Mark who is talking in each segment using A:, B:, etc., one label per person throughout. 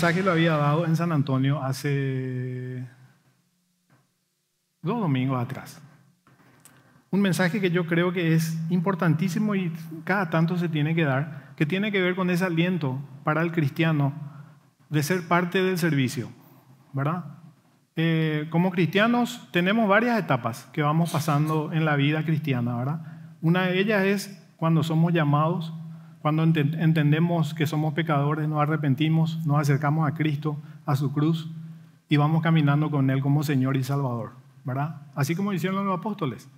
A: mensaje lo había dado en San Antonio hace dos domingos atrás. Un mensaje que yo creo que es importantísimo y cada tanto se tiene que dar, que tiene que ver con ese aliento para el cristiano de ser parte del servicio, ¿verdad? Eh, como cristianos tenemos varias etapas que vamos pasando en la vida cristiana, ¿verdad? Una de ellas es cuando somos llamados cuando entendemos que somos pecadores, nos arrepentimos, nos acercamos a Cristo, a su cruz, y vamos caminando con Él como Señor y Salvador, ¿verdad? Así como hicieron los apóstoles.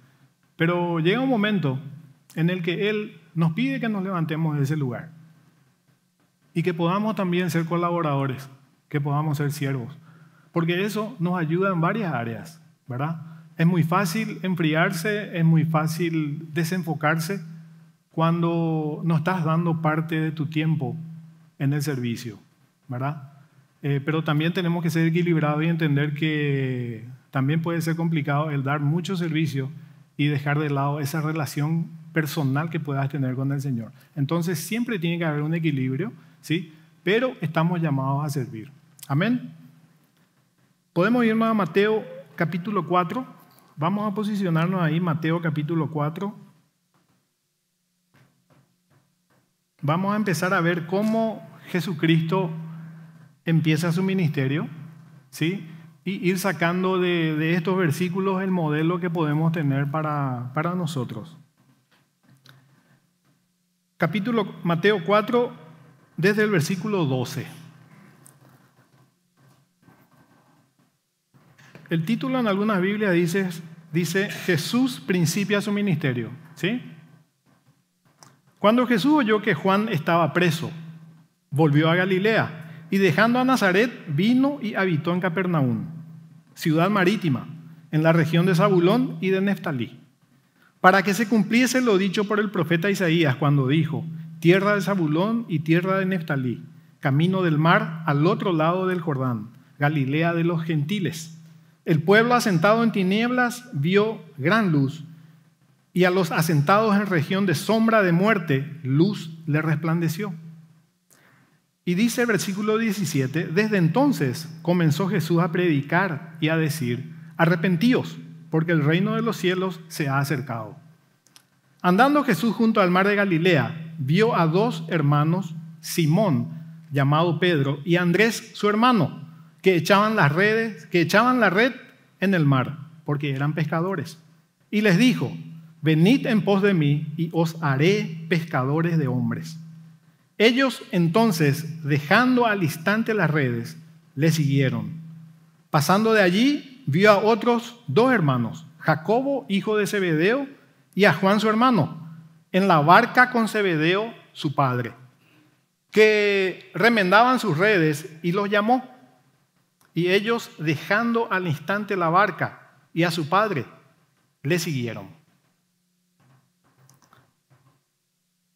A: Pero llega un momento en el que Él nos pide que nos levantemos de ese lugar y que podamos también ser colaboradores, que podamos ser siervos, porque eso nos ayuda en varias áreas, ¿verdad? Es muy fácil enfriarse, es muy fácil desenfocarse, cuando no estás dando parte de tu tiempo en el servicio, ¿verdad? Eh, pero también tenemos que ser equilibrados y entender que también puede ser complicado el dar mucho servicio y dejar de lado esa relación personal que puedas tener con el Señor. Entonces siempre tiene que haber un equilibrio, ¿sí? Pero estamos llamados a servir. Amén. Podemos irnos a Mateo capítulo 4. Vamos a posicionarnos ahí, Mateo capítulo 4 vamos a empezar a ver cómo Jesucristo empieza su ministerio, ¿sí? Y ir sacando de, estos versículos el modelo que podemos tener para, para nosotros. Capítulo Mateo 4, desde el versículo 12. El título en algunas Biblias dice, dice Jesús principia su ministerio, ¿sí? Cuando Jesús oyó que Juan estaba preso, volvió a Galilea y dejando a Nazaret vino y habitó en Capernaum, ciudad marítima, en la región de Zabulón y de Neftalí, para que se cumpliese lo dicho por el profeta Isaías cuando dijo, tierra de Zabulón y tierra de Neftalí, camino del mar al otro lado del Jordán, Galilea de los gentiles. El pueblo asentado en tinieblas vio gran luz y a los asentados en región de sombra de muerte, luz le resplandeció. Y dice el versículo 17, desde entonces comenzó Jesús a predicar y a decir, arrepentíos, porque el reino de los cielos se ha acercado. Andando Jesús junto al mar de Galilea, vio a dos hermanos, Simón, llamado Pedro, y Andrés, su hermano, que echaban las redes, que echaban la red en el mar, porque eran pescadores. Y les dijo, Venid en pos de mí y os haré pescadores de hombres. Ellos entonces, dejando al instante las redes, le siguieron. Pasando de allí, vio a otros dos hermanos, Jacobo, hijo de Zebedeo, y a Juan su hermano, en la barca con Zebedeo, su padre, que remendaban sus redes y los llamó. Y ellos, dejando al instante la barca y a su padre, le siguieron.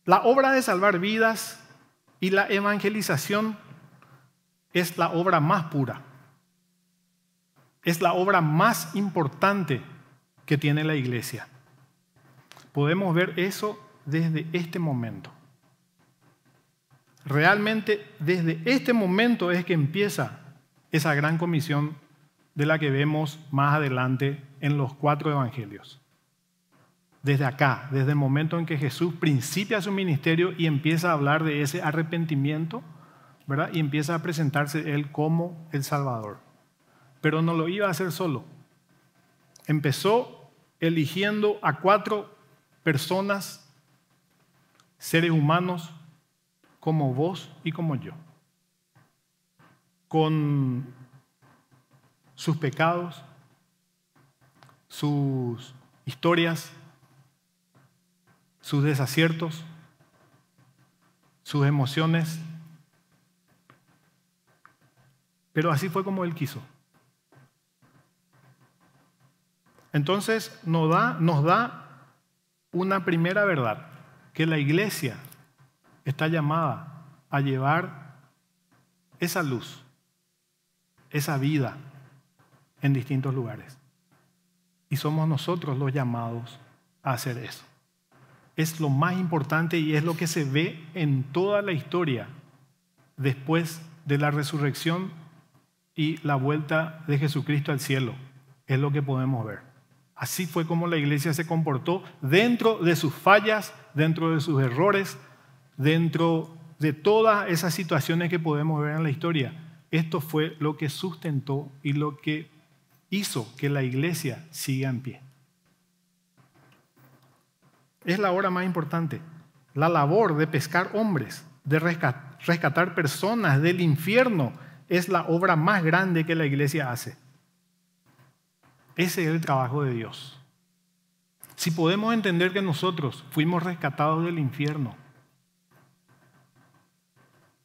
A: La obra de salvar vidas y la evangelización es la obra más pura, es la obra más importante que tiene la iglesia. Podemos ver eso desde este momento. Realmente desde este momento es que empieza esa gran comisión de la que vemos más adelante en los cuatro evangelios desde acá, desde el momento en que Jesús principia su ministerio y empieza a hablar de ese arrepentimiento, ¿verdad? Y empieza a presentarse Él como el Salvador. Pero no lo iba a hacer solo. Empezó eligiendo a cuatro personas, seres humanos, como vos y como yo, con sus pecados, sus historias, sus desaciertos, sus emociones. Pero así fue como Él quiso. Entonces nos da, una primera verdad, que la iglesia está llamada a llevar esa luz, esa vida en distintos lugares. Y somos nosotros los llamados a hacer eso es lo más importante y es lo que se ve en toda la historia después de la resurrección y la vuelta de Jesucristo al cielo. Es lo que podemos ver. Así fue como la iglesia se comportó dentro de sus fallas, dentro de sus errores, dentro de todas esas situaciones que podemos ver en la historia. Esto fue lo que sustentó y lo que hizo que la iglesia siga en pie. Es la obra más importante, la labor de pescar hombres, de rescatar personas del infierno, es la obra más grande que la iglesia hace. Ese es el trabajo de Dios. Si podemos entender que nosotros fuimos rescatados del infierno,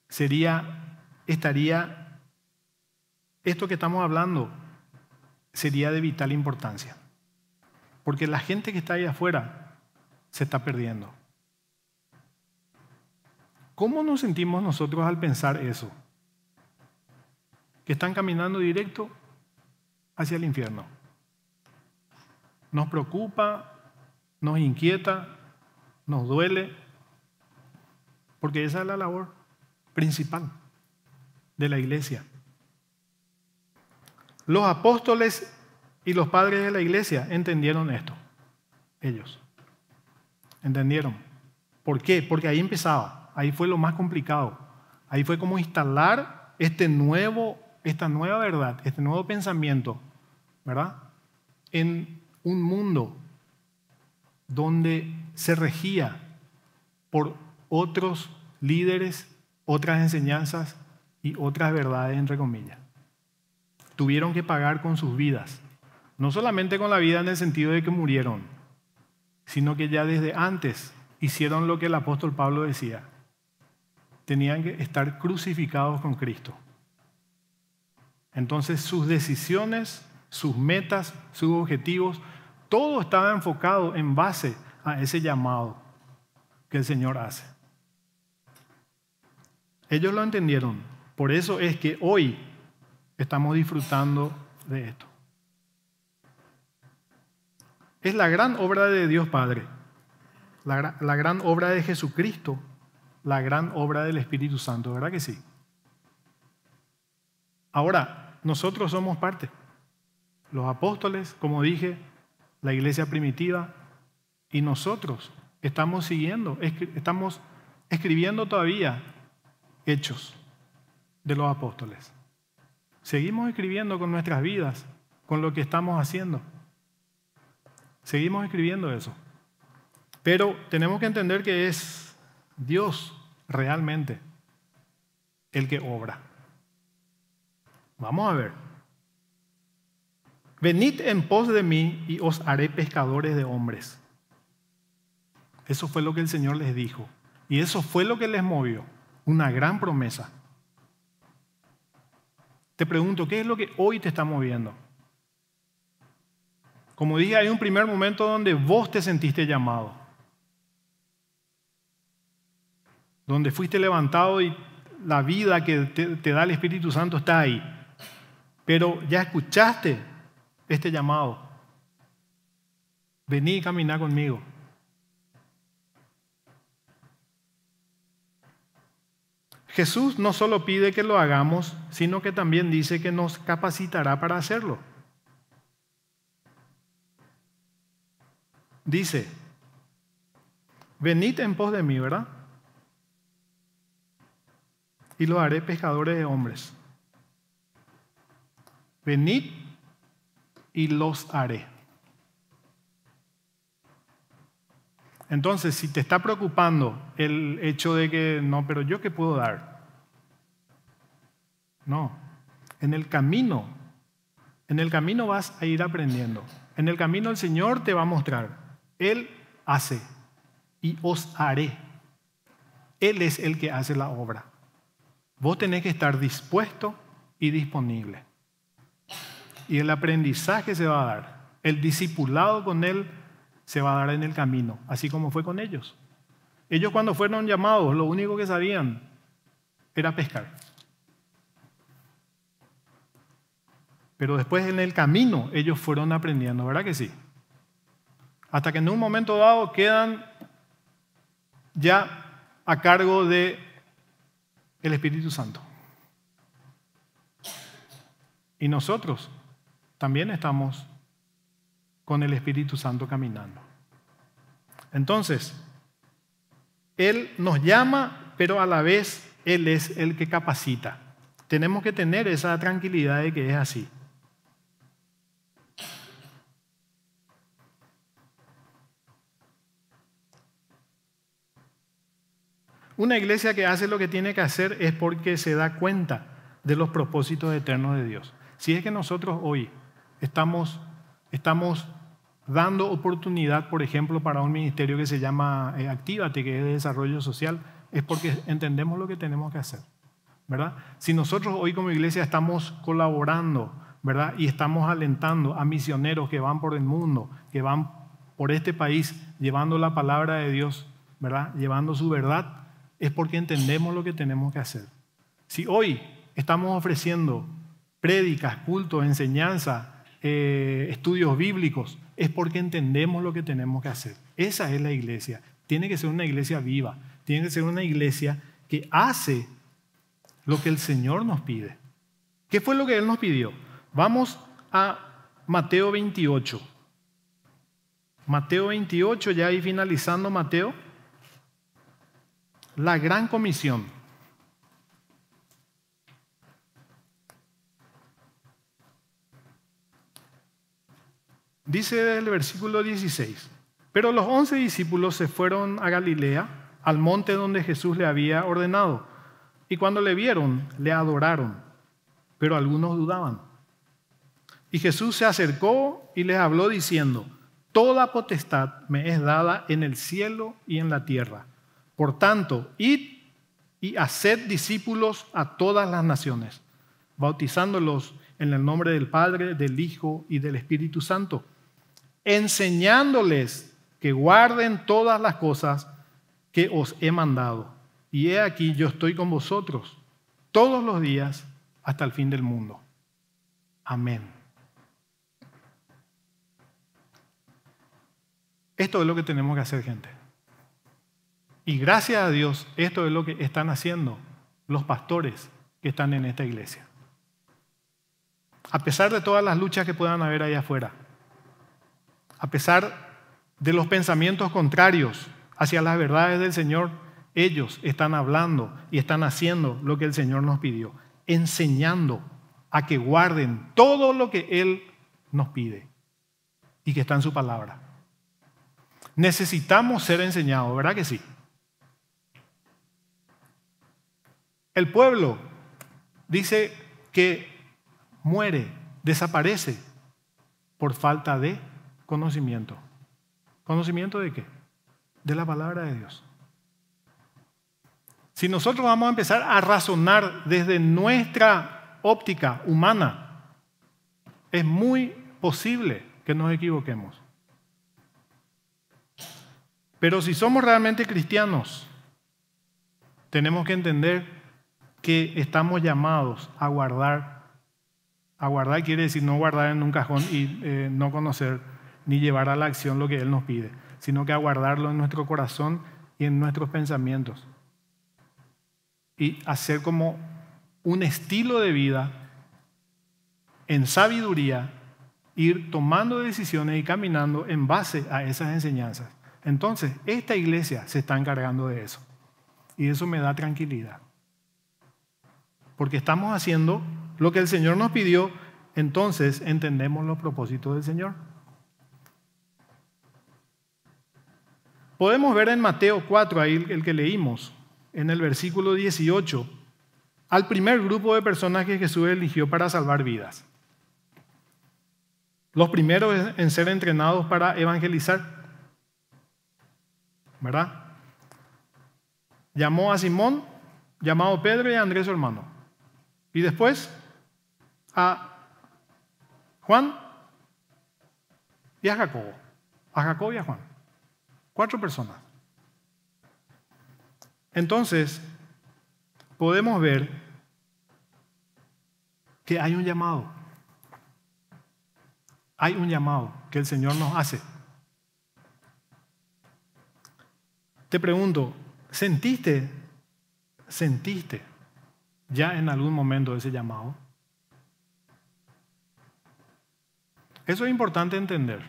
A: sería, estaría, esto que estamos hablando sería de vital importancia. Porque la gente que está ahí afuera se está perdiendo. ¿Cómo nos sentimos nosotros al pensar eso? Que están caminando directo hacia el infierno. Nos preocupa, nos inquieta, nos duele, porque esa es la labor principal de la iglesia. Los apóstoles y los padres de la iglesia entendieron esto, ellos. ¿Entendieron? ¿Por qué? Porque ahí empezaba, ahí fue lo más complicado. Ahí fue como instalar este nuevo, esta nueva verdad, este nuevo pensamiento, ¿verdad? En un mundo donde se regía por otros líderes, otras enseñanzas y otras verdades, entre comillas. Tuvieron que pagar con sus vidas, no solamente con la vida en el sentido de que murieron, sino que ya desde antes hicieron lo que el apóstol Pablo decía. Tenían que estar crucificados con Cristo. Entonces sus decisiones, sus metas, sus objetivos, todo estaba enfocado en base a ese llamado que el Señor hace. Ellos lo entendieron. Por eso es que hoy estamos disfrutando de esto. Es la gran obra de Dios Padre, la, gran obra de Jesucristo, la gran obra del Espíritu Santo, ¿verdad que sí? Ahora, nosotros somos parte. Los apóstoles, como dije, la iglesia primitiva, y nosotros estamos siguiendo, estamos escribiendo todavía hechos de los apóstoles. Seguimos escribiendo con nuestras vidas, con lo que estamos haciendo. Seguimos escribiendo eso. Pero tenemos que entender que es Dios realmente el que obra. Vamos a ver. Venid en pos de mí y os haré pescadores de hombres. Eso fue lo que el Señor les dijo. Y eso fue lo que les movió. Una gran promesa. Te pregunto, ¿qué es lo que hoy te está moviendo? Como dije, hay un primer momento donde vos te sentiste llamado, donde fuiste levantado y la vida que te, da el Espíritu Santo está ahí. Pero ya escuchaste este llamado. Vení y caminá conmigo. Jesús no solo pide que lo hagamos, sino que también dice que nos capacitará para hacerlo. dice, venid en pos de mí, ¿verdad? Y los haré pescadores de hombres. Venid y los haré. Entonces, si te está preocupando el hecho de que, no, pero yo qué puedo dar. No, en el camino, en el camino vas a ir aprendiendo. En el camino el Señor te va a mostrar. Él hace y os haré. Él es el que hace la obra. Vos tenés que estar dispuesto y disponible. Y el aprendizaje se va a dar. El discipulado con Él se va a dar en el camino, así como fue con ellos. Ellos cuando fueron llamados, lo único que sabían era pescar. Pero después en el camino ellos fueron aprendiendo, ¿verdad que sí? hasta que en un momento dado quedan ya a cargo de el Espíritu Santo. Y nosotros también estamos con el Espíritu Santo caminando. Entonces, Él nos llama, pero a la vez Él es el que capacita. Tenemos que tener esa tranquilidad de que es así. Una iglesia que hace lo que tiene que hacer es porque se da cuenta de los propósitos eternos de Dios. Si es que nosotros hoy estamos, estamos dando oportunidad, por ejemplo, para un ministerio que se llama eh, Actívate, que es de desarrollo social, es porque entendemos lo que tenemos que hacer. ¿verdad? Si nosotros hoy como iglesia estamos colaborando, ¿verdad? Y estamos alentando a misioneros que van por el mundo, que van por este país, llevando la palabra de Dios, ¿verdad? Llevando su verdad, es porque entendemos lo que tenemos que hacer. Si hoy estamos ofreciendo prédicas, cultos, enseñanza, eh, estudios bíblicos, es porque entendemos lo que tenemos que hacer. Esa es la iglesia. Tiene que ser una iglesia viva, tiene que ser una iglesia que hace lo que el Señor nos pide. ¿Qué fue lo que Él nos pidió? Vamos a Mateo 28. Mateo 28, ya ahí finalizando Mateo la gran comisión. Dice el versículo 16, pero los once discípulos se fueron a Galilea, al monte donde Jesús le había ordenado, y cuando le vieron, le adoraron, pero algunos dudaban. Y Jesús se acercó y les habló diciendo, Toda potestad me es dada en el cielo y en la tierra. Por tanto, id y haced discípulos a todas las naciones, bautizándolos en el nombre del Padre, del Hijo y del Espíritu Santo, enseñándoles que guarden todas las cosas que os he mandado. Y he aquí, yo estoy con vosotros todos los días hasta el fin del mundo. Amén. Esto es lo que tenemos que hacer, gente. Y gracias a Dios, esto es lo que están haciendo los pastores que están en esta iglesia. A pesar de todas las luchas que puedan haber allá afuera, a pesar de los pensamientos contrarios hacia las verdades del Señor, ellos están hablando y están haciendo lo que el Señor nos pidió, enseñando a que guarden todo lo que Él nos pide y que está en su palabra. Necesitamos ser enseñados, ¿verdad que sí? El pueblo dice que muere, desaparece por falta de conocimiento. ¿Conocimiento de qué? De la palabra de Dios. Si nosotros vamos a empezar a razonar desde nuestra óptica humana, es muy posible que nos equivoquemos. Pero si somos realmente cristianos, tenemos que entender que estamos llamados a guardar. A guardar quiere decir no guardar en un cajón y eh, no conocer ni llevar a la acción lo que Él nos pide, sino que a guardarlo en nuestro corazón y en nuestros pensamientos. Y hacer como un estilo de vida en sabiduría, ir tomando decisiones y caminando en base a esas enseñanzas. Entonces, esta iglesia se está encargando de eso. Y eso me da tranquilidad porque estamos haciendo lo que el Señor nos pidió, entonces entendemos los propósitos del Señor. Podemos ver en Mateo 4, ahí el que leímos, en el versículo 18, al primer grupo de personas que Jesús eligió para salvar vidas. Los primeros en ser entrenados para evangelizar. ¿Verdad? Llamó a Simón, llamado Pedro y a Andrés su hermano. Y después a Juan y a Jacobo. A Jacobo y a Juan. Cuatro personas. Entonces, podemos ver que hay un llamado. Hay un llamado que el Señor nos hace. Te pregunto, ¿sentiste? ¿Sentiste ya en algún momento ese llamado? Eso es importante entender.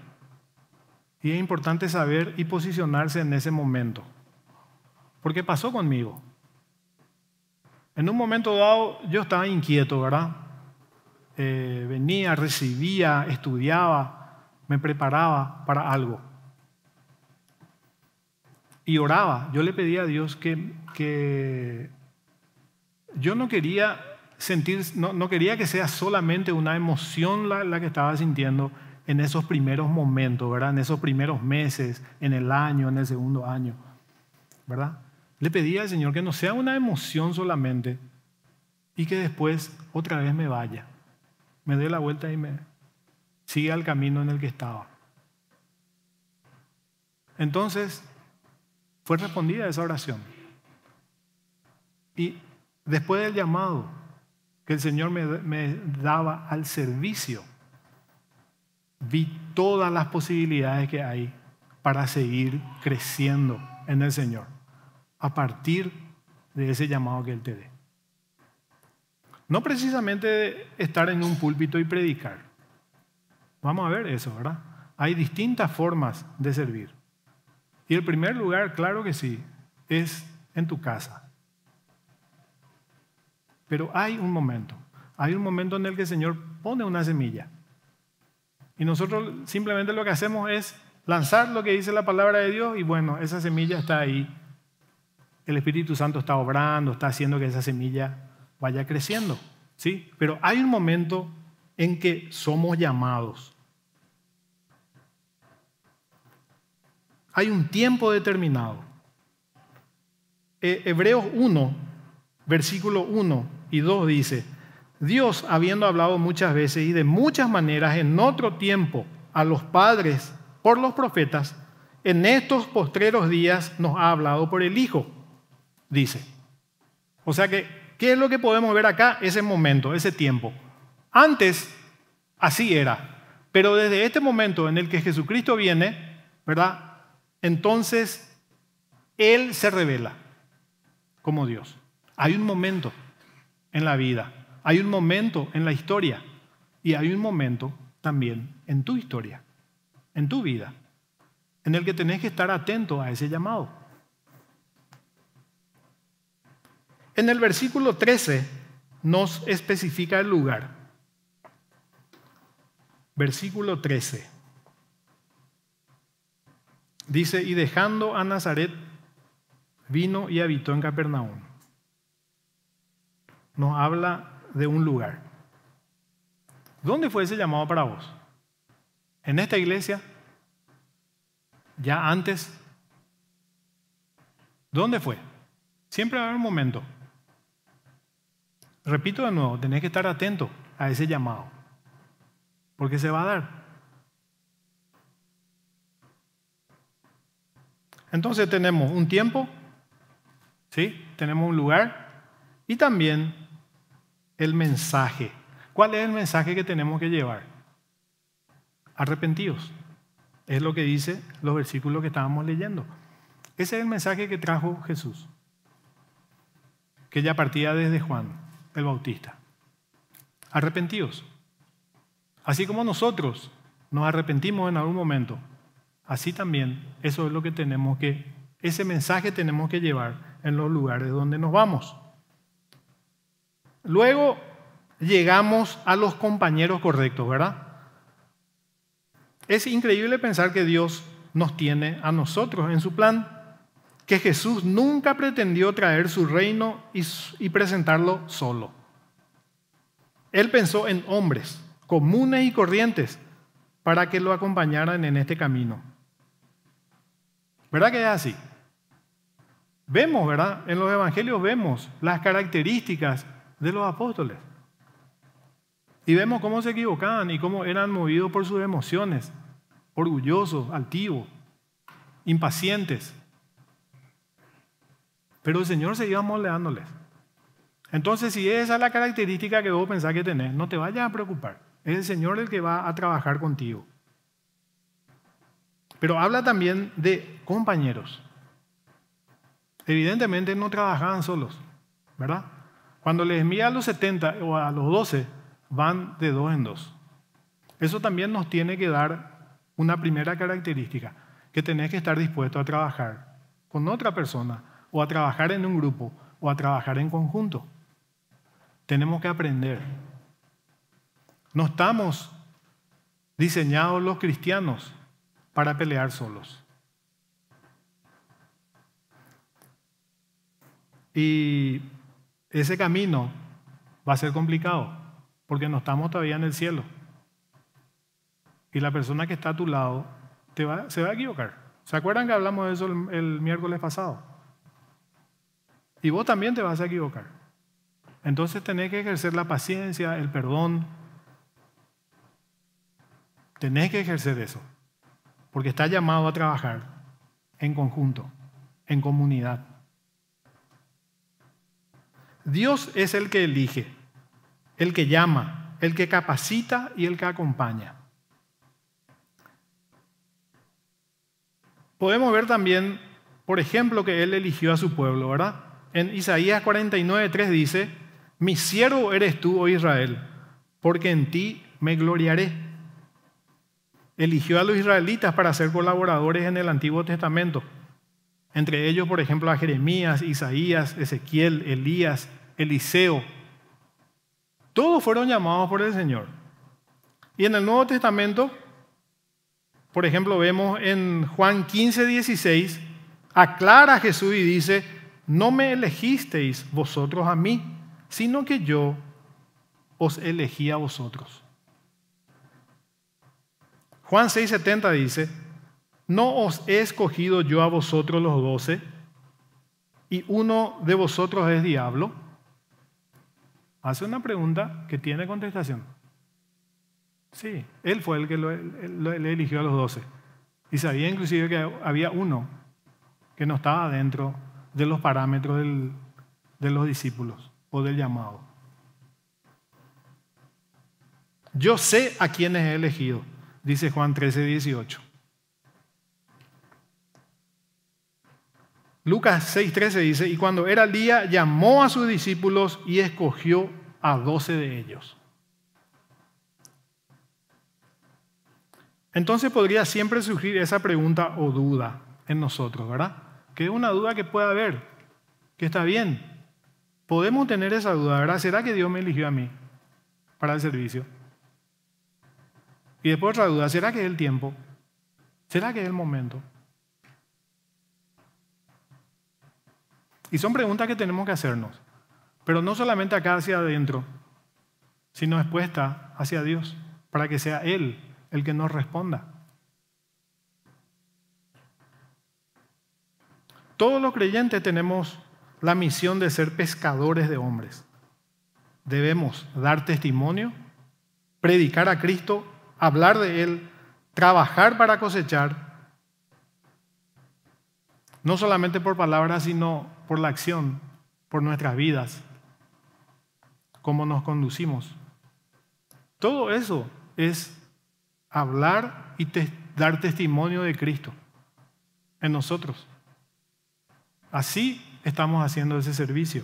A: Y es importante saber y posicionarse en ese momento. Porque pasó conmigo. En un momento dado yo estaba inquieto, ¿verdad? Eh, venía, recibía, estudiaba, me preparaba para algo. Y oraba. Yo le pedía a Dios que, que yo no quería sentir, no, quería que sea solamente una emoción la, que estaba sintiendo en esos primeros momentos, ¿verdad? En esos primeros meses, en el año, en el segundo año, ¿verdad? Le pedía al Señor que no sea una emoción solamente y que después otra vez me vaya, me dé la vuelta y me siga el camino en el que estaba. Entonces, fue respondida esa oración. Y Después del llamado que el Señor me, daba al servicio, vi todas las posibilidades que hay para seguir creciendo en el Señor a partir de ese llamado que Él te dé. No precisamente estar en un púlpito y predicar. Vamos a ver eso, ¿verdad? Hay distintas formas de servir. Y el primer lugar, claro que sí, es en tu casa. Pero hay un momento, hay un momento en el que el Señor pone una semilla. Y nosotros simplemente lo que hacemos es lanzar lo que dice la palabra de Dios y bueno, esa semilla está ahí. El Espíritu Santo está obrando, está haciendo que esa semilla vaya creciendo. ¿sí? Pero hay un momento en que somos llamados. Hay un tiempo determinado. Eh, Hebreos 1, versículo 1 y dos dice, Dios, habiendo hablado muchas veces y de muchas maneras en otro tiempo a los padres por los profetas, en estos postreros días nos ha hablado por el Hijo, dice. O sea que, ¿qué es lo que podemos ver acá? Ese momento, ese tiempo. Antes, así era. Pero desde este momento en el que Jesucristo viene, ¿verdad? Entonces, Él se revela como Dios. Hay un momento en la vida. Hay un momento en la historia y hay un momento también en tu historia, en tu vida, en el que tenés que estar atento a ese llamado. En el versículo 13 nos especifica el lugar. Versículo 13. Dice, y dejando a Nazaret, vino y habitó en Capernaum nos habla de un lugar. ¿Dónde fue ese llamado para vos? ¿En esta iglesia? ¿Ya antes? ¿Dónde fue? Siempre va a haber un momento. Repito de nuevo, tenés que estar atento a ese llamado, porque se va a dar. Entonces tenemos un tiempo, ¿sí? tenemos un lugar y también el mensaje. ¿Cuál es el mensaje que tenemos que llevar? Arrepentidos. Es lo que dice los versículos que estábamos leyendo. Ese es el mensaje que trajo Jesús, que ya partía desde Juan el Bautista. Arrepentidos. Así como nosotros nos arrepentimos en algún momento, así también eso es lo que tenemos que, ese mensaje tenemos que llevar en los lugares donde nos vamos. Luego llegamos a los compañeros correctos, ¿verdad? Es increíble pensar que Dios nos tiene a nosotros en su plan, que Jesús nunca pretendió traer su reino y, presentarlo solo. Él pensó en hombres comunes y corrientes para que lo acompañaran en este camino. ¿Verdad que es así? Vemos, ¿verdad? En los evangelios vemos las características de los apóstoles. Y vemos cómo se equivocaban y cómo eran movidos por sus emociones, orgullosos, altivos, impacientes. Pero el Señor iba moldeándoles. Entonces, si esa es la característica que vos pensás que tenés, no te vayas a preocupar. Es el Señor el que va a trabajar contigo. Pero habla también de compañeros. Evidentemente no trabajaban solos, ¿verdad? Cuando les envía a los 70 o a los 12, van de dos en dos. Eso también nos tiene que dar una primera característica, que tenés que estar dispuesto a trabajar con otra persona, o a trabajar en un grupo, o a trabajar en conjunto. Tenemos que aprender. No estamos diseñados los cristianos para pelear solos. Y ese camino va a ser complicado porque no estamos todavía en el cielo. Y la persona que está a tu lado se va a equivocar. ¿Se acuerdan que hablamos de eso el, miércoles pasado? Y vos también te vas a equivocar. Entonces tenés que ejercer la paciencia, el perdón. Tenés que ejercer eso. Porque está llamado a trabajar en conjunto, en comunidad. Dios es el que elige, el que llama, el que capacita y el que acompaña. Podemos ver también, por ejemplo, que Él eligió a su pueblo, ¿verdad? En Isaías 3 dice, mi siervo eres tú, oh Israel, porque en ti me gloriaré. Eligió a los israelitas para ser colaboradores en el Antiguo Testamento. Entre ellos, por ejemplo, a Jeremías, Isaías, Ezequiel, Elías, Eliseo. Todos fueron llamados por el Señor. Y en el Nuevo Testamento, por ejemplo, vemos en Juan 15, 16, aclara Jesús y dice, no me elegisteis vosotros a mí, sino que yo os elegí a vosotros. Juan 6-70 dice, no os he escogido yo a vosotros los doce, y uno de vosotros es diablo hace una pregunta que tiene contestación. Sí, él fue el que le eligió a los doce. Y sabía inclusive que había uno que no estaba dentro de los parámetros de los discípulos o del llamado. Yo sé a quienes he elegido, dice Juan 13, 18. Lucas 6:13 dice, y cuando era el día, llamó a sus discípulos y escogió a doce de ellos. Entonces podría siempre surgir esa pregunta o duda en nosotros, ¿verdad? Que es una duda que puede haber, que está bien. Podemos tener esa duda, ¿verdad? ¿Será que Dios me eligió a mí para el servicio? Y después otra duda, ¿será que es el tiempo? ¿Será que es el momento? Y son preguntas que tenemos que hacernos, pero no solamente acá hacia adentro, sino expuesta hacia Dios, para que sea Él el que nos responda. Todos los creyentes tenemos la misión de ser pescadores de hombres. Debemos dar testimonio, predicar a Cristo, hablar de Él, trabajar para cosechar, no solamente por palabras, sino por la acción, por nuestras vidas, cómo nos conducimos. Todo eso es hablar y dar testimonio de Cristo en nosotros. Así estamos haciendo ese servicio.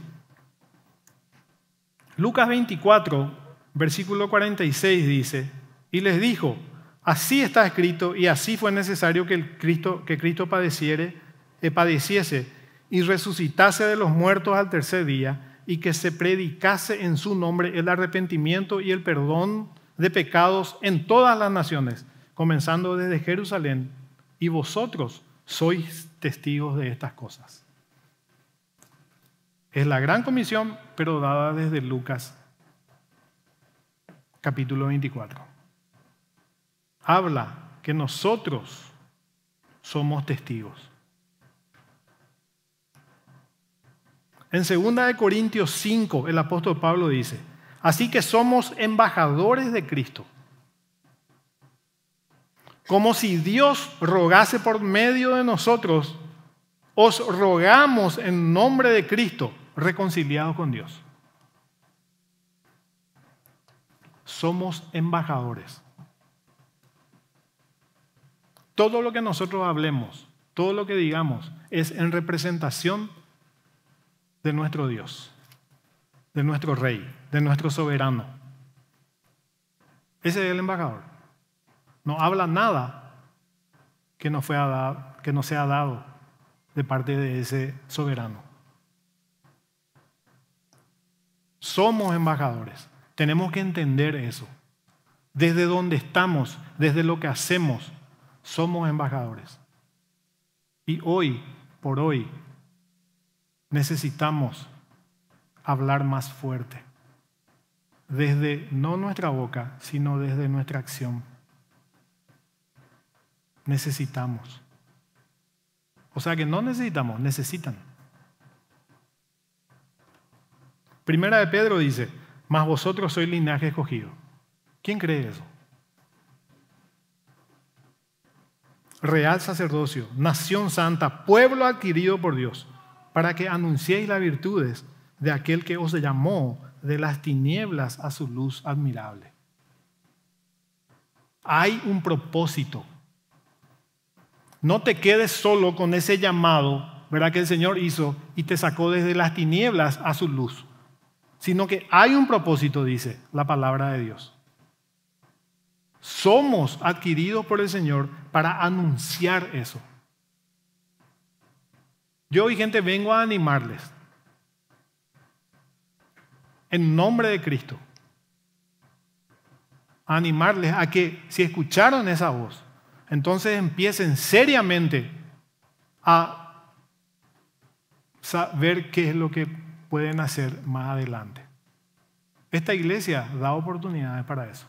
A: Lucas 24, versículo 46 dice, y les dijo, así está escrito y así fue necesario que, el Cristo, que Cristo padeciere, eh, padeciese y resucitase de los muertos al tercer día y que se predicase en su nombre el arrepentimiento y el perdón de pecados en todas las naciones, comenzando desde Jerusalén, y vosotros sois testigos de estas cosas. Es la gran comisión, pero dada desde Lucas capítulo 24. Habla que nosotros somos testigos. En 2 Corintios 5, el apóstol Pablo dice, así que somos embajadores de Cristo. Como si Dios rogase por medio de nosotros, os rogamos en nombre de Cristo, reconciliados con Dios. Somos embajadores. Todo lo que nosotros hablemos, todo lo que digamos, es en representación de nuestro Dios, de nuestro Rey, de nuestro soberano. Ese es el embajador. No habla nada que no, fue que no sea dado de parte de ese soberano. Somos embajadores. Tenemos que entender eso. Desde donde estamos, desde lo que hacemos, somos embajadores. Y hoy, por hoy, necesitamos hablar más fuerte, desde no nuestra boca, sino desde nuestra acción. Necesitamos. O sea que no necesitamos, necesitan. Primera de Pedro dice, mas vosotros sois linaje escogido. ¿Quién cree eso? Real sacerdocio, nación santa, pueblo adquirido por Dios para que anunciéis las virtudes de aquel que os llamó de las tinieblas a su luz admirable. Hay un propósito. No te quedes solo con ese llamado, ¿verdad? Que el Señor hizo y te sacó desde las tinieblas a su luz, sino que hay un propósito, dice la palabra de Dios. Somos adquiridos por el Señor para anunciar eso. Yo hoy gente vengo a animarles. En nombre de Cristo. A animarles a que si escucharon esa voz, entonces empiecen seriamente a saber qué es lo que pueden hacer más adelante. Esta iglesia da oportunidades para eso.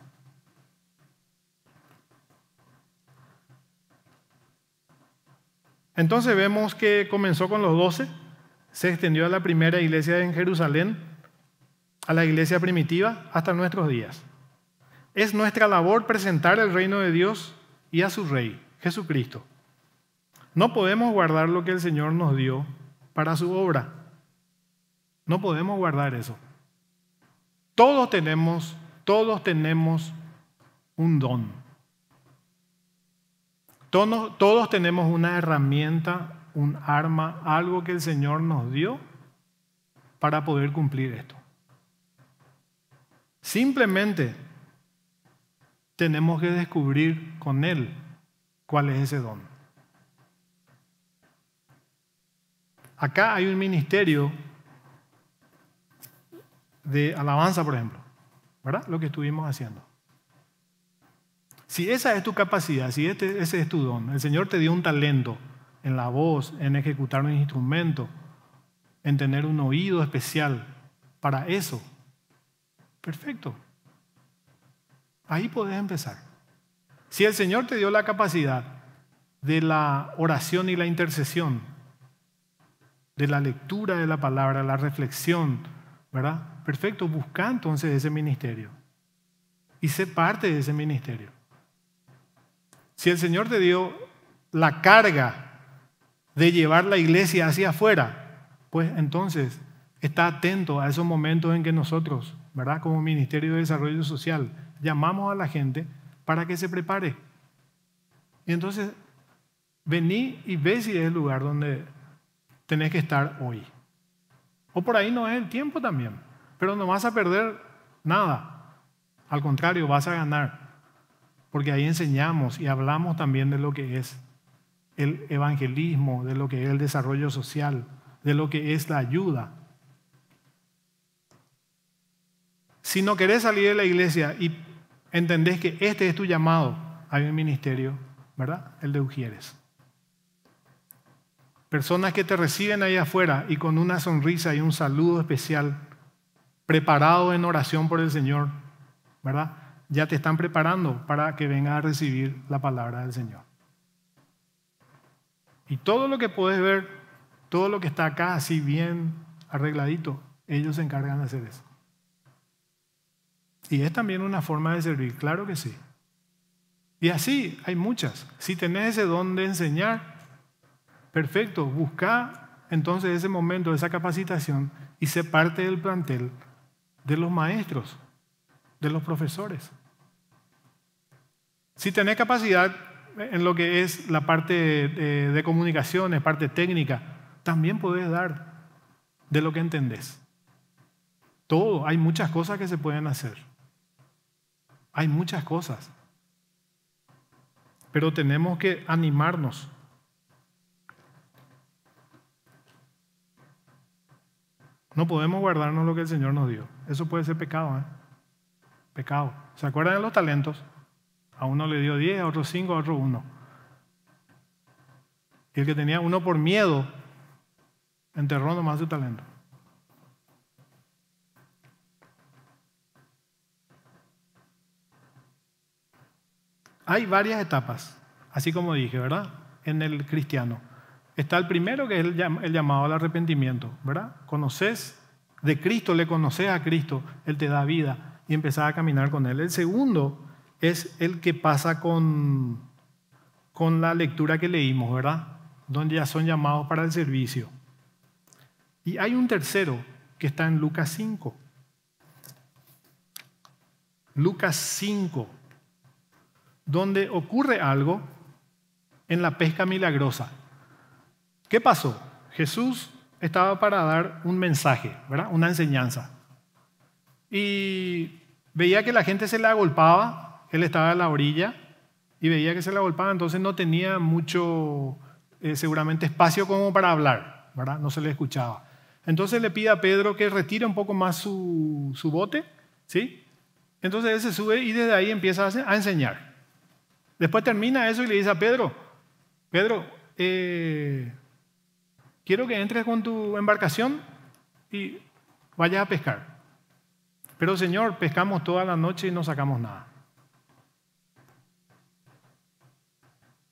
A: Entonces vemos que comenzó con los doce, se extendió a la primera iglesia en Jerusalén, a la iglesia primitiva, hasta nuestros días. Es nuestra labor presentar el reino de Dios y a su Rey, Jesucristo. No podemos guardar lo que el Señor nos dio para su obra. No podemos guardar eso. Todos tenemos, todos tenemos un don. Todos, tenemos una herramienta, un arma, algo que el Señor nos dio para poder cumplir esto. Simplemente tenemos que descubrir con Él cuál es ese don. Acá hay un ministerio de alabanza, por ejemplo, ¿verdad? Lo que estuvimos haciendo. Si esa es tu capacidad, si este, ese es tu don, el Señor te dio un talento en la voz, en ejecutar un instrumento, en tener un oído especial para eso. Perfecto. Ahí podés empezar. Si el Señor te dio la capacidad de la oración y la intercesión, de la lectura de la palabra, la reflexión, ¿verdad? Perfecto, busca entonces ese ministerio y sé parte de ese ministerio. Si el Señor te dio la carga de llevar la iglesia hacia afuera, pues entonces está atento a esos momentos en que nosotros, ¿verdad? Como Ministerio de Desarrollo Social, llamamos a la gente para que se prepare. Y entonces, vení y ve si es el lugar donde tenés que estar hoy. O por ahí no es el tiempo también, pero no vas a perder nada. Al contrario, vas a ganar porque ahí enseñamos y hablamos también de lo que es el evangelismo, de lo que es el desarrollo social, de lo que es la ayuda. Si no querés salir de la iglesia y entendés que este es tu llamado, hay un ministerio, ¿verdad? El de Ujieres. Personas que te reciben ahí afuera y con una sonrisa y un saludo especial, preparado en oración por el Señor, ¿verdad? ya te están preparando para que vengas a recibir la palabra del Señor. Y todo lo que puedes ver, todo lo que está acá así bien arregladito, ellos se encargan de hacer eso. Y es también una forma de servir, claro que sí. Y así hay muchas. Si tenés ese don de enseñar, perfecto, busca entonces ese momento, esa capacitación y sé parte del plantel de los maestros, de los profesores. Si tenés capacidad en lo que es la parte de, comunicaciones, parte técnica, también podés dar de lo que entendés. Todo, hay muchas cosas que se pueden hacer. Hay muchas cosas. Pero tenemos que animarnos. No podemos guardarnos lo que el Señor nos dio. Eso puede ser pecado. ¿eh? Pecado. ¿Se acuerdan de los talentos? A uno le dio 10, a otro 5, a otro 1. Y el que tenía uno por miedo, enterró nomás su talento. Hay varias etapas, así como dije, ¿verdad? En el cristiano. Está el primero que es el llamado al arrepentimiento, ¿verdad? Conoces de Cristo, le conoces a Cristo, Él te da vida y empezás a caminar con Él. El segundo es el que pasa con, con la lectura que leímos, ¿verdad? Donde ya son llamados para el servicio. Y hay un tercero que está en Lucas 5. Lucas 5, donde ocurre algo en la pesca milagrosa. ¿Qué pasó? Jesús estaba para dar un mensaje, ¿verdad? Una enseñanza. Y veía que la gente se le agolpaba él estaba a la orilla y veía que se le golpeaba, entonces no tenía mucho, eh, seguramente, espacio como para hablar, ¿verdad? No se le escuchaba. Entonces le pide a Pedro que retire un poco más su, bote, ¿sí? Entonces él se sube y desde ahí empieza a enseñar. Después termina eso y le dice a Pedro, Pedro, eh, quiero que entres con tu embarcación y vayas a pescar. Pero Señor, pescamos toda la noche y no sacamos nada.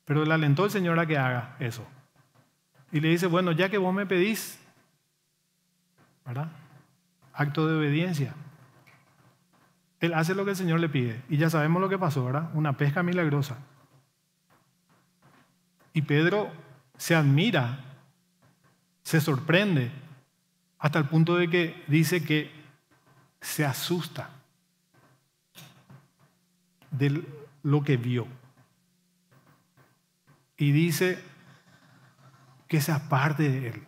A: Pero le alentó el Señor a que haga eso. Y le dice, bueno, ya que vos me pedís, ¿verdad? Acto de obediencia. Él hace lo que el Señor le pide. Y ya sabemos lo que pasó, ¿verdad? Una pesca milagrosa. Y Pedro se admira, se sorprende, hasta el punto de que dice que se asusta de lo que vio y dice que se aparte de él.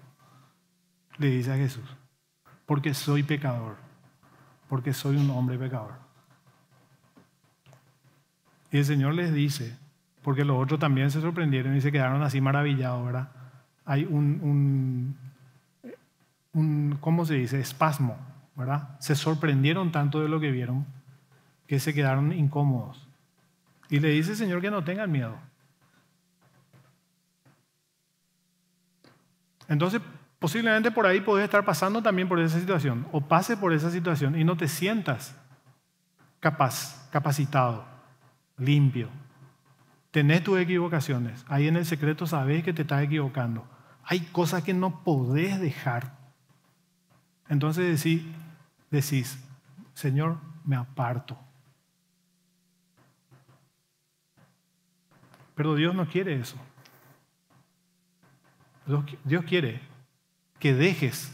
A: Le dice a Jesús, porque soy pecador, porque soy un hombre pecador. Y el Señor les dice, porque los otros también se sorprendieron y se quedaron así maravillados, ¿verdad? Hay un, un, ¿cómo se dice? Espasmo, ¿verdad? Se sorprendieron tanto de lo que vieron que se quedaron incómodos. Y le dice Señor que no tengan miedo, Entonces, posiblemente por ahí podés estar pasando también por esa situación, o pase por esa situación y no te sientas capaz, capacitado, limpio. Tenés tus equivocaciones. Ahí en el secreto sabés que te estás equivocando. Hay cosas que no podés dejar. Entonces decís, decís Señor, me aparto. Pero Dios no quiere eso. Dios quiere que dejes,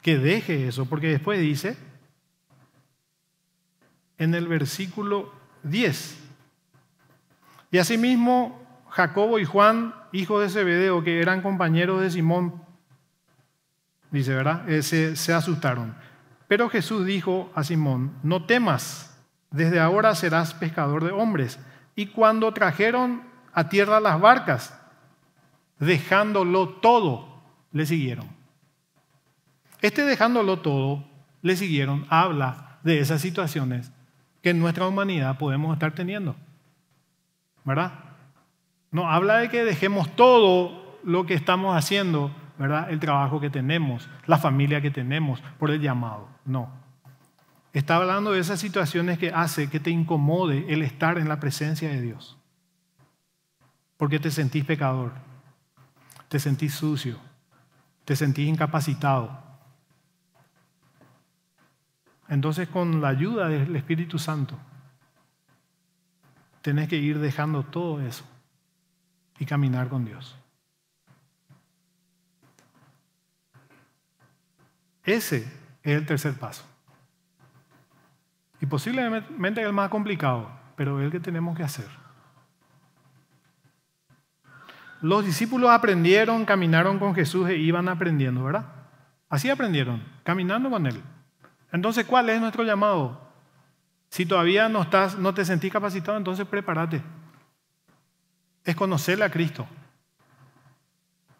A: que deje eso, porque después dice en el versículo 10. Y asimismo Jacobo y Juan, hijos de Zebedeo, que eran compañeros de Simón, dice, ¿verdad? Eh, se asustaron. Pero Jesús dijo a Simón, no temas, desde ahora serás pescador de hombres. Y cuando trajeron a tierra las barcas, dejándolo todo, le siguieron. Este dejándolo todo, le siguieron, habla de esas situaciones que en nuestra humanidad podemos estar teniendo. ¿Verdad? No, habla de que dejemos todo lo que estamos haciendo, ¿verdad? El trabajo que tenemos, la familia que tenemos, por el llamado. No. Está hablando de esas situaciones que hace que te incomode el estar en la presencia de Dios. Porque te sentís pecador, te sentís sucio, te sentís incapacitado. Entonces con la ayuda del Espíritu Santo, tenés que ir dejando todo eso y caminar con Dios. Ese es el tercer paso. Y posiblemente el más complicado, pero es el que tenemos que hacer. Los discípulos aprendieron, caminaron con Jesús e iban aprendiendo, ¿verdad? Así aprendieron, caminando con Él. Entonces, ¿cuál es nuestro llamado? Si todavía no, estás, no te sentís capacitado, entonces prepárate. Es conocer a Cristo.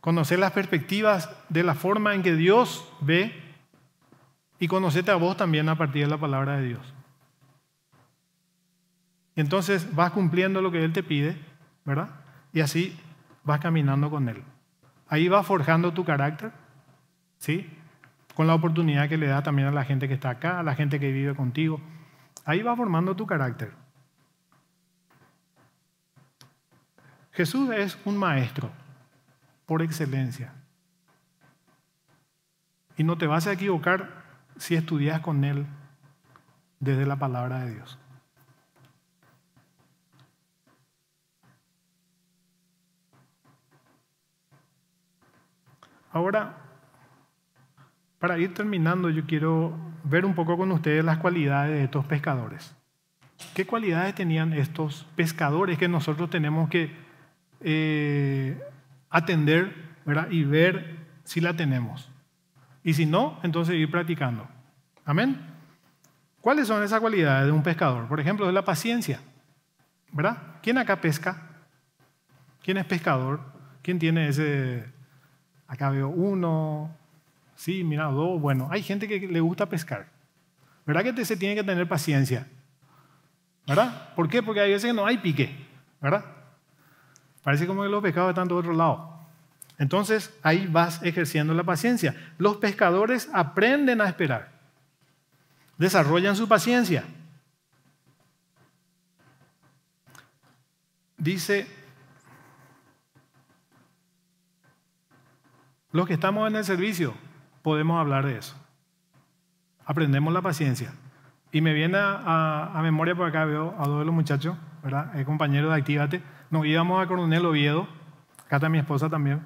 A: Conocer las perspectivas de la forma en que Dios ve y conocerte a vos también a partir de la palabra de Dios. Y entonces vas cumpliendo lo que Él te pide, ¿verdad? Y así vas caminando con Él. Ahí vas forjando tu carácter, ¿sí? Con la oportunidad que le da también a la gente que está acá, a la gente que vive contigo. Ahí vas formando tu carácter. Jesús es un maestro por excelencia. Y no te vas a equivocar si estudias con Él desde la palabra de Dios. Ahora, para ir terminando, yo quiero ver un poco con ustedes las cualidades de estos pescadores. ¿Qué cualidades tenían estos pescadores que nosotros tenemos que eh, atender ¿verdad? y ver si la tenemos? Y si no, entonces ir practicando. Amén. ¿Cuáles son esas cualidades de un pescador? Por ejemplo, de la paciencia. ¿Verdad? ¿Quién acá pesca? ¿Quién es pescador? ¿Quién tiene ese, acá veo uno, sí, mira, dos, bueno, hay gente que le gusta pescar. ¿Verdad que se tiene que tener paciencia? ¿Verdad? ¿Por qué? Porque hay veces que no hay pique, ¿verdad? Parece como que los pescados están de otro lado. Entonces ahí vas ejerciendo la paciencia. Los pescadores aprenden a esperar, desarrollan su paciencia. Dice Los que estamos en el servicio podemos hablar de eso. Aprendemos la paciencia. Y me viene a, memoria por acá, veo a dos de los muchachos, ¿verdad? El compañero de Actívate. Nos íbamos a Coronel Oviedo, acá está mi esposa también,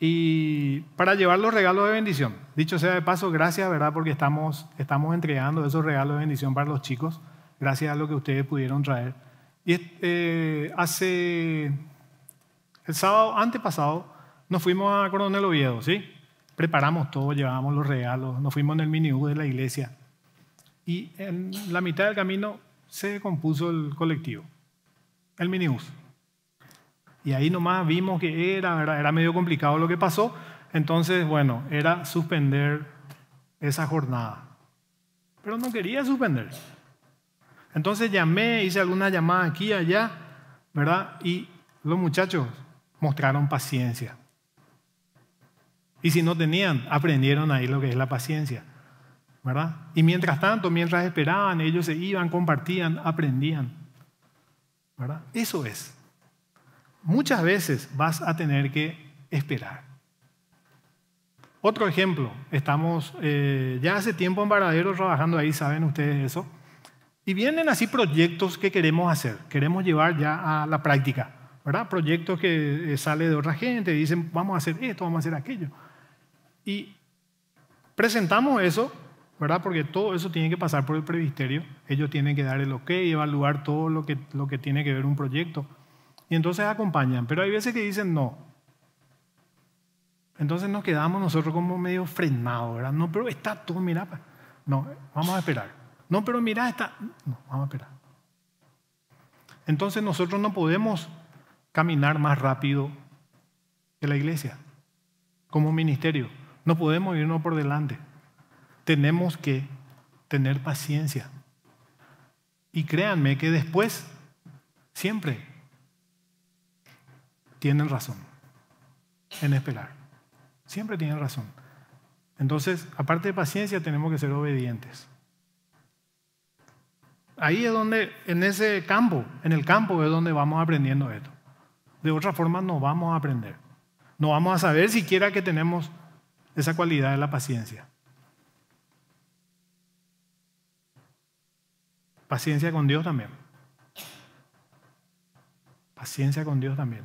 A: y para llevar los regalos de bendición. Dicho sea de paso, gracias, ¿verdad? Porque estamos, estamos entregando esos regalos de bendición para los chicos, gracias a lo que ustedes pudieron traer. Y eh, hace el sábado antepasado, nos fuimos a Coronel Oviedo, ¿sí? Preparamos todo, llevábamos los regalos, nos fuimos en el mini de la iglesia. Y en la mitad del camino se compuso el colectivo, el minibús. Y ahí nomás vimos que era, era, medio complicado lo que pasó. Entonces, bueno, era suspender esa jornada. Pero no quería suspender. Entonces llamé, hice alguna llamada aquí y allá, ¿verdad? Y los muchachos mostraron paciencia. Y si no tenían, aprendieron ahí lo que es la paciencia. ¿Verdad? Y mientras tanto, mientras esperaban, ellos se iban, compartían, aprendían. ¿Verdad? Eso es. Muchas veces vas a tener que esperar. Otro ejemplo, estamos eh, ya hace tiempo en Varadero trabajando ahí, ¿saben ustedes eso? Y vienen así proyectos que queremos hacer, queremos llevar ya a la práctica, ¿verdad? Proyectos que eh, sale de otra gente, dicen, vamos a hacer esto, vamos a hacer aquello. Y presentamos eso, ¿verdad? Porque todo eso tiene que pasar por el previsterio. Ellos tienen que dar el ok, y evaluar todo lo que, lo que tiene que ver un proyecto. Y entonces acompañan. Pero hay veces que dicen no. Entonces nos quedamos nosotros como medio frenados, ¿verdad? No, pero está todo, mira. No, vamos a esperar. No, pero mira, está. No, vamos a esperar. Entonces nosotros no podemos caminar más rápido que la iglesia como ministerio. No podemos irnos por delante. Tenemos que tener paciencia. Y créanme que después, siempre, tienen razón en esperar. Siempre tienen razón. Entonces, aparte de paciencia, tenemos que ser obedientes. Ahí es donde, en ese campo, en el campo es donde vamos aprendiendo esto. De otra forma no vamos a aprender. No vamos a saber siquiera que tenemos esa cualidad es la paciencia. Paciencia con Dios también. Paciencia con Dios también.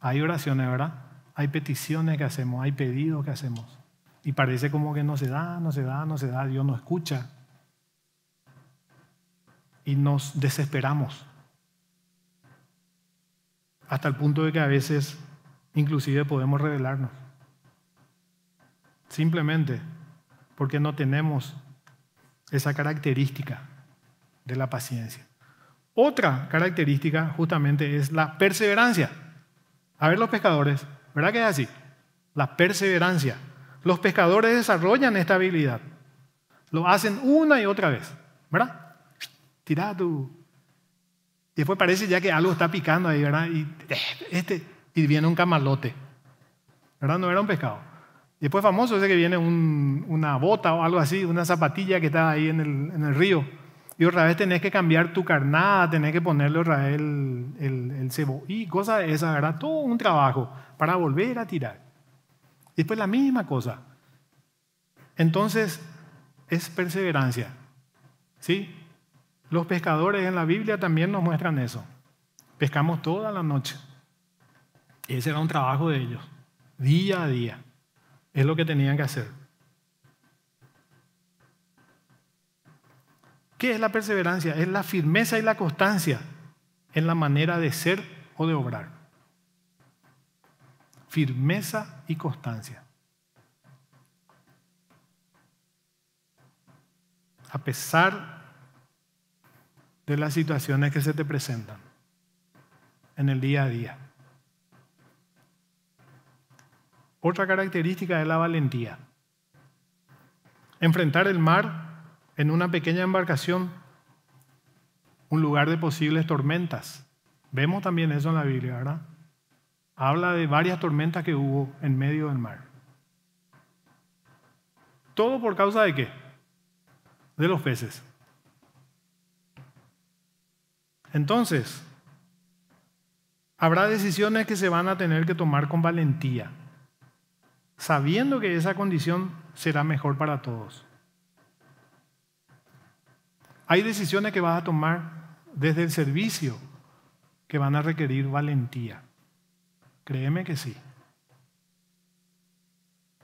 A: Hay oraciones, ¿verdad? Hay peticiones que hacemos, hay pedidos que hacemos. Y parece como que no se da, no se da, no se da, Dios no escucha. Y nos desesperamos. Hasta el punto de que a veces inclusive podemos rebelarnos. Simplemente porque no tenemos esa característica de la paciencia. Otra característica justamente es la perseverancia. A ver los pescadores, ¿verdad que es así? La perseverancia. Los pescadores desarrollan esta habilidad. Lo hacen una y otra vez, ¿verdad? Tira tu... Y después parece ya que algo está picando ahí, ¿verdad? Y, eh, este, y viene un camalote, ¿verdad? No era un pescado. Y después famoso es que viene una bota o algo así, una zapatilla que está ahí en el, río. Y otra vez tenés que cambiar tu carnada, tenés que ponerle otra vez el, cebo. Y cosas de esas, ¿verdad? Todo un trabajo para volver a tirar. después la misma cosa. Entonces, es perseverancia. ¿Sí? Los pescadores en la Biblia también nos muestran eso. Pescamos toda la noche. Ese era un trabajo de ellos, día a día. Es lo que tenían que hacer. ¿Qué es la perseverancia? Es la firmeza y la constancia en la manera de ser o de obrar. Firmeza y constancia. A pesar de las situaciones que se te presentan en el día a día. Otra característica es la valentía. Enfrentar el mar en una pequeña embarcación, un lugar de posibles tormentas. Vemos también eso en la Biblia, ¿verdad? Habla de varias tormentas que hubo en medio del mar. ¿Todo por causa de qué? De los peces. Entonces, habrá decisiones que se van a tener que tomar con valentía sabiendo que esa condición será mejor para todos. Hay decisiones que vas a tomar desde el servicio que van a requerir valentía. Créeme que sí.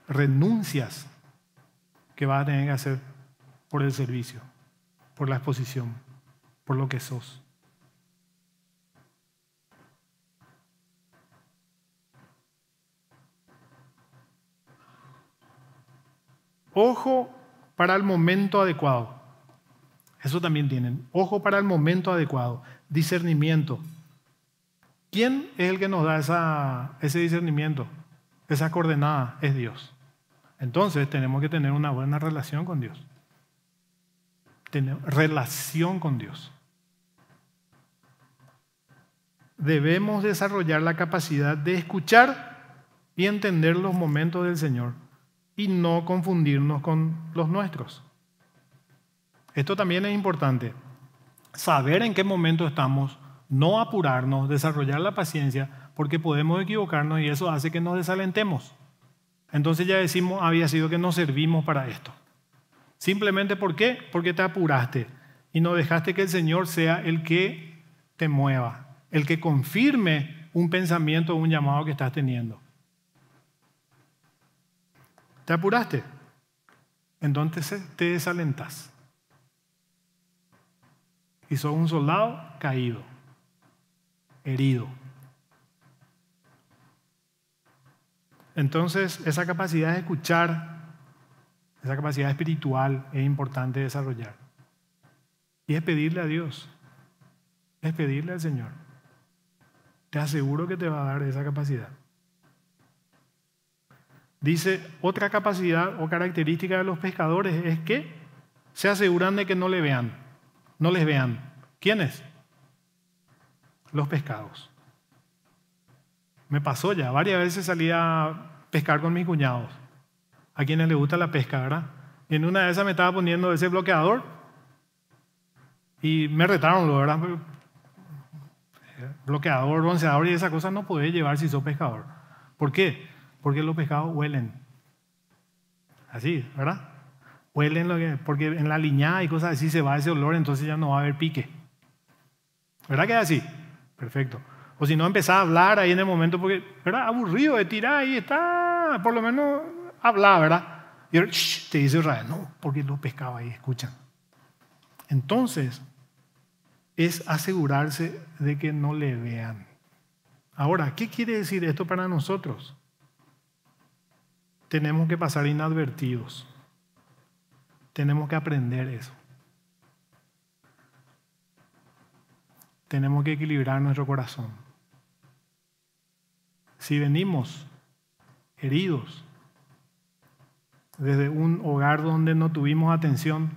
A: Renuncias que vas a tener que hacer por el servicio, por la exposición, por lo que sos. Ojo para el momento adecuado. Eso también tienen. Ojo para el momento adecuado. Discernimiento. ¿Quién es el que nos da esa, ese discernimiento? Esa coordenada es Dios. Entonces tenemos que tener una buena relación con Dios. relación con Dios. Debemos desarrollar la capacidad de escuchar y entender los momentos del Señor y no confundirnos con los nuestros. Esto también es importante. Saber en qué momento estamos, no apurarnos, desarrollar la paciencia, porque podemos equivocarnos y eso hace que nos desalentemos. Entonces ya decimos, había sido que no servimos para esto. Simplemente ¿por qué? Porque te apuraste y no dejaste que el Señor sea el que te mueva, el que confirme un pensamiento o un llamado que estás teniendo. Te apuraste. Entonces te desalentas? Y sos un soldado caído, herido. Entonces, esa capacidad de escuchar, esa capacidad espiritual es importante desarrollar. Y es pedirle a Dios, es pedirle al Señor. Te aseguro que te va a dar esa capacidad. Dice, otra capacidad o característica de los pescadores es que se aseguran de que no le vean, no les vean. ¿Quiénes? Los pescados. Me pasó ya, varias veces salí a pescar con mis cuñados, a quienes les gusta la pesca, ¿verdad? Y en una de esas me estaba poniendo ese bloqueador y me retaron, verdad. Bloqueador, bronceador y esa cosa no podés llevar si sos pescador. ¿Por qué? porque los pescados huelen. Así, ¿verdad? Huelen lo que, porque en la liñada y cosas así se va ese olor, entonces ya no va a haber pique. ¿Verdad que es así? Perfecto. O si no, empezás a hablar ahí en el momento, porque, ¿verdad? Aburrido de tirar ahí está, por lo menos habla, ¿verdad? Y ahora, te dice Israel, no, porque los pescados ahí escuchan. Entonces, es asegurarse de que no le vean. Ahora, ¿qué quiere decir esto para nosotros? tenemos que pasar inadvertidos. Tenemos que aprender eso. Tenemos que equilibrar nuestro corazón. Si venimos heridos desde un hogar donde no tuvimos atención,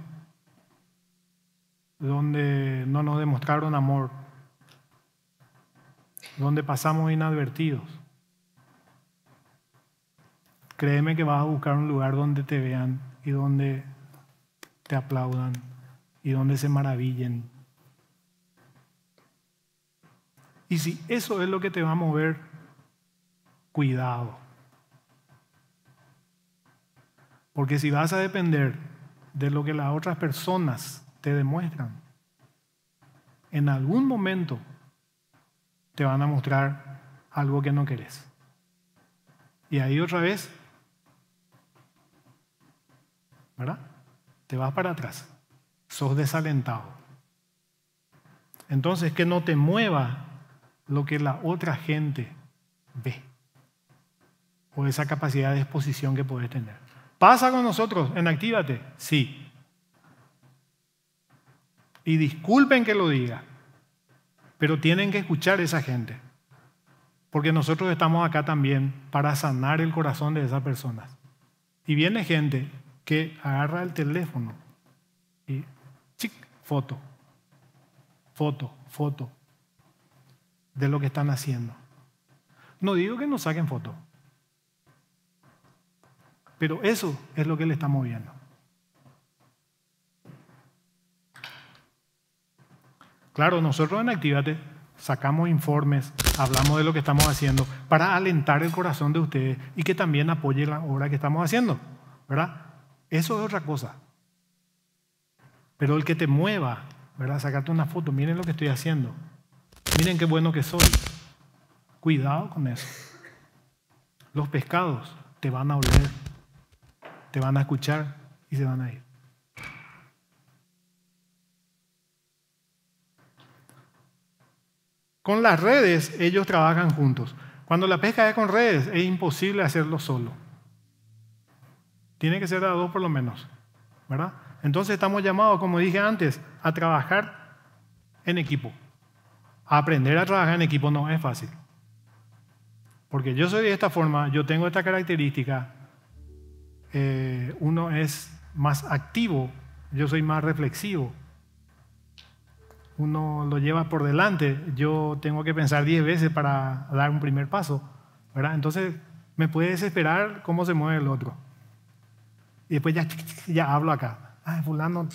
A: donde no nos demostraron amor, donde pasamos inadvertidos, créeme que vas a buscar un lugar donde te vean y donde te aplaudan y donde se maravillen. Y si eso es lo que te va a mover, cuidado. Porque si vas a depender de lo que las otras personas te demuestran, en algún momento te van a mostrar algo que no querés. Y ahí otra vez ¿verdad? Te vas para atrás, sos desalentado. Entonces, que no te mueva lo que la otra gente ve o esa capacidad de exposición que puedes tener. ¿Pasa con nosotros en Sí. Y disculpen que lo diga, pero tienen que escuchar a esa gente, porque nosotros estamos acá también para sanar el corazón de esas personas. Y viene gente que agarra el teléfono y chic, foto, foto, foto de lo que están haciendo. No digo que no saquen foto, pero eso es lo que le está viendo. Claro, nosotros en Activate sacamos informes, hablamos de lo que estamos haciendo para alentar el corazón de ustedes y que también apoye la obra que estamos haciendo, ¿verdad? Eso es otra cosa. Pero el que te mueva, ¿verdad? sacarte una foto, miren lo que estoy haciendo. Miren qué bueno que soy. Cuidado con eso. Los pescados te van a oler, te van a escuchar y se van a ir. Con las redes ellos trabajan juntos. Cuando la pesca es con redes es imposible hacerlo solo. Tiene que ser de a dos por lo menos, ¿verdad? Entonces estamos llamados, como dije antes, a trabajar en equipo. aprender a trabajar en equipo no es fácil. Porque yo soy de esta forma, yo tengo esta característica. Eh, uno es más activo, yo soy más reflexivo. Uno lo lleva por delante, yo tengo que pensar 10 veces para dar un primer paso. ¿verdad? Entonces me puede esperar cómo se mueve el otro. Y después ya, ya hablo acá. Ay, fulano.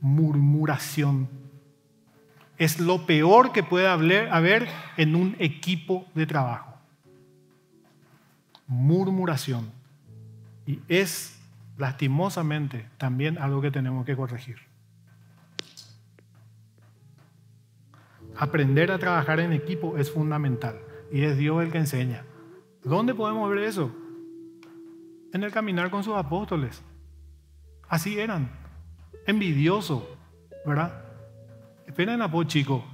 A: Murmuración. Es lo peor que puede haber en un equipo de trabajo. Murmuración. Y es lastimosamente también algo que tenemos que corregir. Aprender a trabajar en equipo es fundamental y es Dios el que enseña. ¿Dónde podemos ver eso? en el caminar con sus apóstoles. Así eran, envidioso, ¿verdad? Esperen a vos, chico.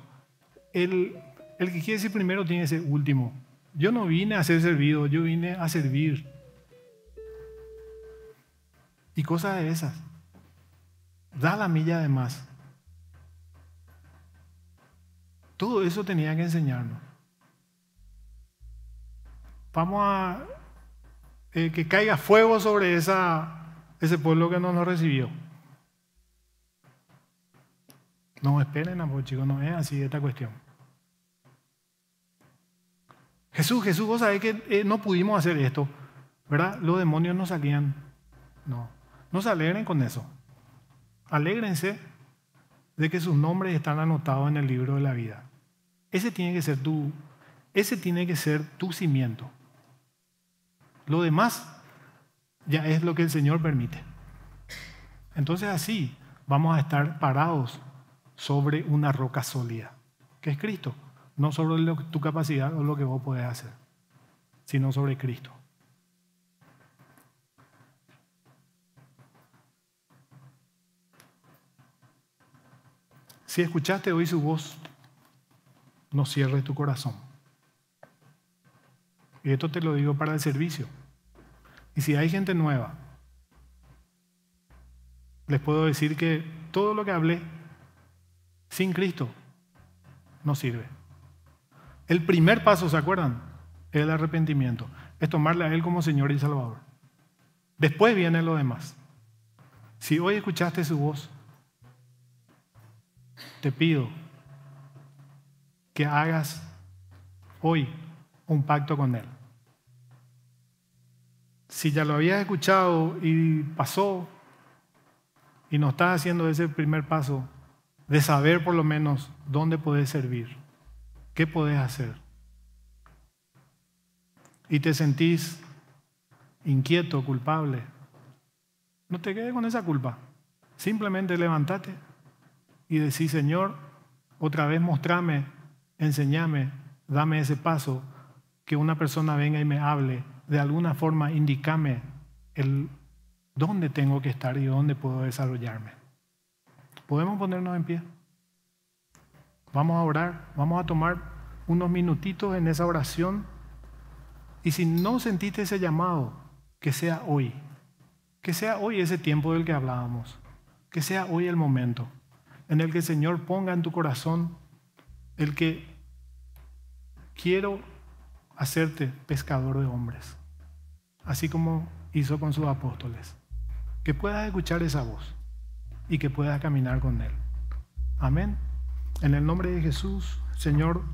A: El, el que quiere ser primero tiene que ser último. Yo no vine a ser servido, yo vine a servir. Y cosas de esas. Da la milla de más. Todo eso tenía que enseñarnos. Vamos a eh, que caiga fuego sobre esa, ese pueblo que no nos recibió. No esperen, amor, chicos, no es así esta cuestión. Jesús, Jesús, vos sabés que eh, no pudimos hacer esto, ¿verdad? Los demonios no salían. No, no se alegren con eso. Alégrense de que sus nombres están anotados en el libro de la vida. Ese tiene que ser tu, ese tiene que ser tu cimiento. Lo demás ya es lo que el Señor permite. Entonces así vamos a estar parados sobre una roca sólida, que es Cristo, no sobre tu capacidad o lo que vos podés hacer, sino sobre Cristo. Si escuchaste hoy su voz, no cierres tu corazón. Y esto te lo digo para el servicio. Y si hay gente nueva, les puedo decir que todo lo que hablé sin Cristo no sirve. El primer paso, ¿se acuerdan? Es el arrepentimiento. Es tomarle a Él como Señor y Salvador. Después viene lo demás. Si hoy escuchaste su voz, te pido que hagas hoy un pacto con Él si ya lo habías escuchado y pasó y no estás haciendo ese primer paso de saber por lo menos dónde podés servir, qué podés hacer, y te sentís inquieto, culpable, no te quedes con esa culpa. Simplemente levántate y decís Señor, otra vez mostrame, enseñame, dame ese paso, que una persona venga y me hable de alguna forma indícame el dónde tengo que estar y dónde puedo desarrollarme. ¿Podemos ponernos en pie? Vamos a orar, vamos a tomar unos minutitos en esa oración. Y si no sentiste ese llamado, que sea hoy. Que sea hoy ese tiempo del que hablábamos. Que sea hoy el momento en el que el Señor ponga en tu corazón el que quiero hacerte pescador de hombres así como hizo con sus apóstoles. Que puedas escuchar esa voz y que puedas caminar con Él. Amén. En el nombre de Jesús, Señor,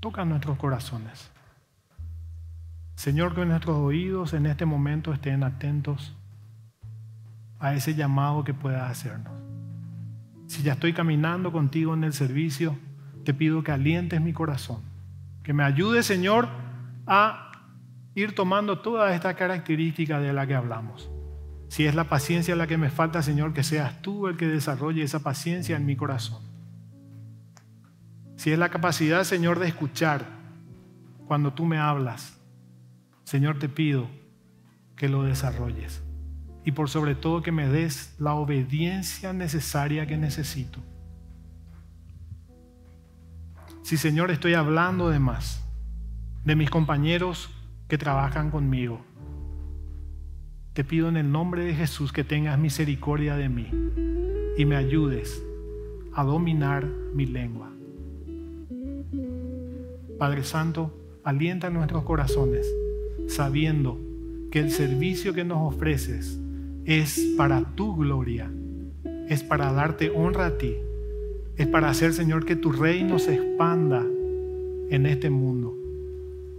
A: toca nuestros corazones. Señor, que nuestros oídos en este momento estén atentos a ese llamado que puedas hacernos. Si ya estoy caminando contigo en el servicio, te pido que alientes mi corazón, que me ayude, Señor, a ir tomando toda esta característica de la que hablamos. Si es la paciencia la que me falta, Señor, que seas tú el que desarrolle esa paciencia en mi corazón. Si es la capacidad, Señor, de escuchar cuando tú me hablas, Señor, te pido que lo desarrolles. Y por sobre todo que me des la obediencia necesaria que necesito. Si, Señor, estoy hablando de más de mis compañeros que trabajan conmigo. Te pido en el nombre de Jesús que tengas misericordia de mí y me ayudes a dominar mi lengua. Padre Santo, alienta nuestros corazones sabiendo que el servicio que nos ofreces es para tu gloria, es para darte honra a ti, es para hacer, Señor, que tu reino se expanda en este mundo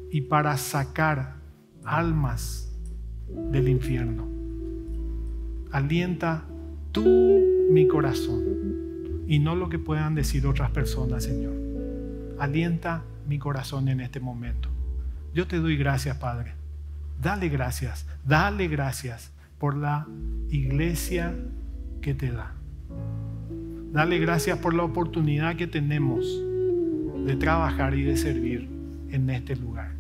A: y para sacar almas del infierno. Alienta tú mi corazón y no lo que puedan decir otras personas, Señor. Alienta mi corazón en este momento. Yo te doy gracias, Padre. Dale gracias, dale gracias por la iglesia que te da. Dale gracias por la oportunidad que tenemos de trabajar y de servir en este lugar.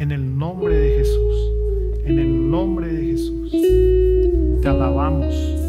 A: En el nombre de Jesús. En el nombre de Jesús. Te alabamos.